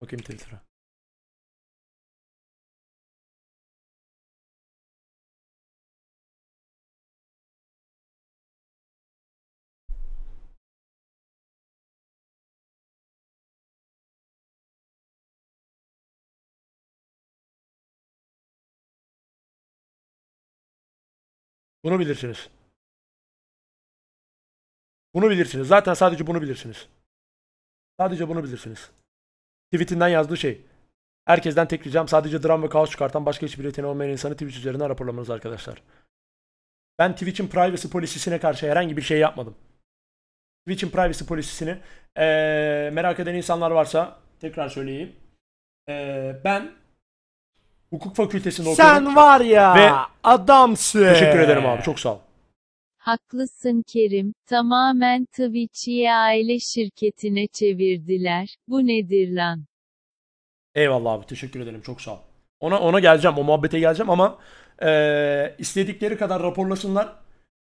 Bakayım Twitter'a. Bunu bilirsiniz. Bunu bilirsiniz. Zaten sadece bunu bilirsiniz. Sadece bunu bilirsiniz. Tweetinden yazdığı şey. Herkesten tek ricam sadece dram ve kaos çıkartan başka hiçbir yeteneği olmayan insanı Twitch üzerinden raporlamanız arkadaşlar. Ben Twitch'in privacy polisisine karşı herhangi bir şey yapmadım. Twitch'in privacy polisisini ee, merak eden insanlar varsa tekrar söyleyeyim. E, ben hukuk fakültesinde okudum. Sen var ya ve... adamsın. Teşekkür ederim abi çok sağ ol. Haklısın Kerim, tamamen Twitch'i aile şirketine çevirdiler. Bu nedir lan? Eyvallah abi teşekkür ederim çok sağ ol. Ona ona geleceğim o muhabbete geleceğim ama e, istedikleri kadar raporlasınlar.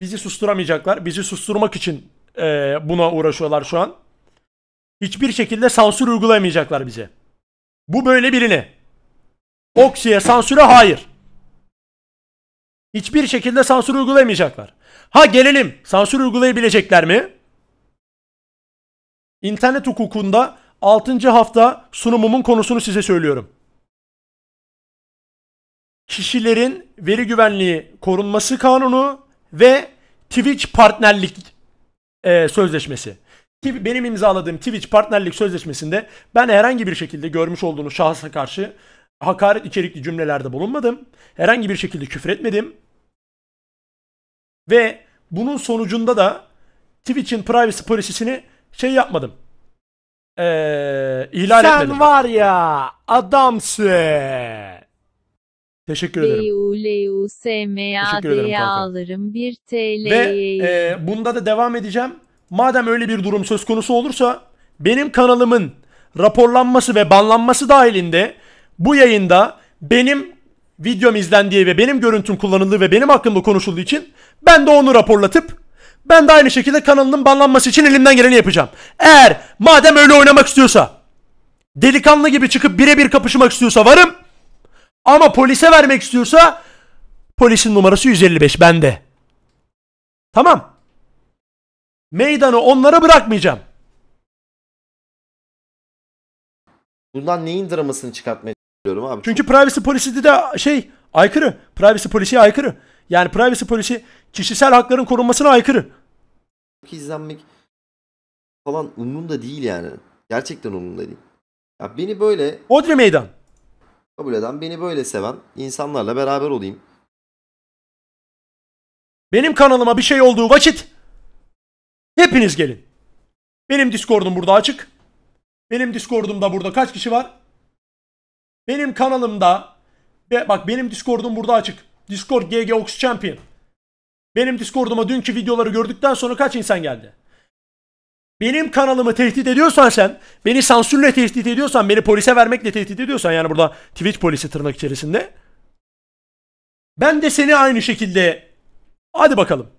Bizi susturamayacaklar. Bizi susturmak için e, buna uğraşıyorlar şu an. Hiçbir şekilde sansür uygulayamayacaklar bize. Bu böyle birini. Oksi'ye sansüre hayır. Hiçbir şekilde sansür uygulayamayacaklar. Ha gelelim sansür uygulayabilecekler mi? İnternet hukukunda 6. hafta sunumumun konusunu size söylüyorum. Kişilerin veri güvenliği korunması kanunu ve Twitch partnerlik e, sözleşmesi. Benim imzaladığım Twitch partnerlik sözleşmesinde ben herhangi bir şekilde görmüş olduğunuz şahsa karşı hakaret içerikli cümlelerde bulunmadım. Herhangi bir şekilde küfür etmedim. Ve bunun sonucunda da Twitch'in privacy policy'sini şey yapmadım. Ee, ihlal Sen etmedim. Sen var ya adamsın. Teşekkür ederim. Teşekkür ederim kanka. alırım 1 TL. Ve e, bunda da devam edeceğim. Madem öyle bir durum söz konusu olursa benim kanalımın raporlanması ve banlanması dahilinde bu yayında benim videom izlendiği ve benim görüntüm kullanıldığı ve benim hakkımda konuşulduğu için ben de onu raporlatıp ben de aynı şekilde kanalının banlanması için elimden geleni yapacağım. Eğer madem öyle oynamak istiyorsa delikanlı gibi çıkıp birebir kapışmak istiyorsa varım. Ama polise vermek istiyorsa polisin numarası 155 bende. Tamam. Meydanı onlara bırakmayacağım. Bundan neyin dramasını çıkartmaya diyorum abi. Çünkü privacy policy'de de şey aykırı. Privacy policy'ye aykırı. Yani privacy policy kişisel hakların korunmasına aykırı. Çok izlenmek falan umurumda değil yani. Gerçekten umurumda değil. Ya beni böyle... Odri meydan. Kabul eden, beni böyle seven insanlarla beraber olayım. Benim kanalıma bir şey olduğu vakit hepiniz gelin. Benim Discord'um burada açık. Benim Discord'umda burada kaç kişi var? Benim kanalımda bak benim Discord'um burada açık. Discord GG Ox Champion. Benim Discord'uma dünkü videoları gördükten sonra kaç insan geldi? Benim kanalımı tehdit ediyorsan sen, beni sansürle tehdit ediyorsan, beni polise vermekle tehdit ediyorsan yani burada Twitch polisi tırnak içerisinde. Ben de seni aynı şekilde hadi bakalım.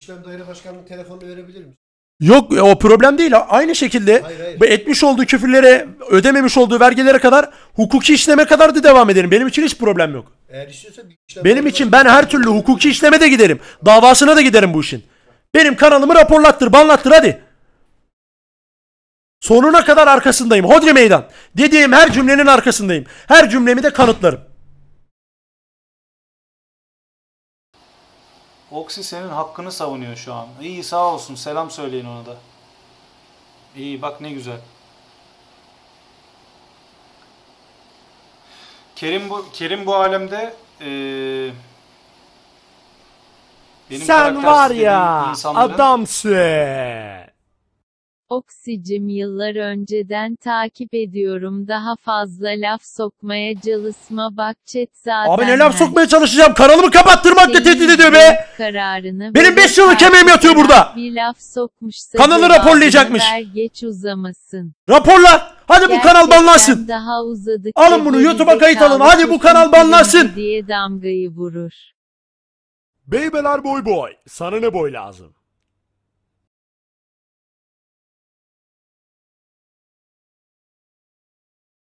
İşlem daire başkanının telefonunu verebilir misin? Yok e, o problem değil. Aynı şekilde hayır, hayır. etmiş olduğu küfürlere, ödememiş olduğu vergilere kadar hukuki işleme kadar da devam ederim. Benim için hiç problem yok. Eğer istiyorsa Benim için ben her türlü hukuki işleme de giderim. Davasına da giderim bu işin. Benim kanalımı raporlattır, banlattır hadi. Sonuna kadar arkasındayım. Hodri meydan. Dediğim her cümlenin arkasındayım. Her cümlemi de kanıtlarım. Oksi senin hakkını savunuyor şu an. İyi sağ olsun. Selam söyleyin ona da. İyi bak ne güzel. Kerim bu, Kerim bu alemde e, benim Sen var ya adamsın. Oksijim yıllar önceden takip ediyorum daha fazla laf sokmaya çalışma bak chat zaten. Abi ne laf sokmaya çalışacağım kanalımı kapattırmakla tehdit ediyor be. Kararını Benim 5 yıllık emeğim yatıyor burada. Bir laf sokmuşsa Kanalı raporlayacakmış. Geç uzamasın. Raporla. Hadi Gerçekten bu kanal banlansın. Daha uzadık. Alın bunu YouTube'a kayıt alın. Hadi bu kanal banlansın. Diye damgayı vurur. Beybeler boy boy. Sana ne boy lazım?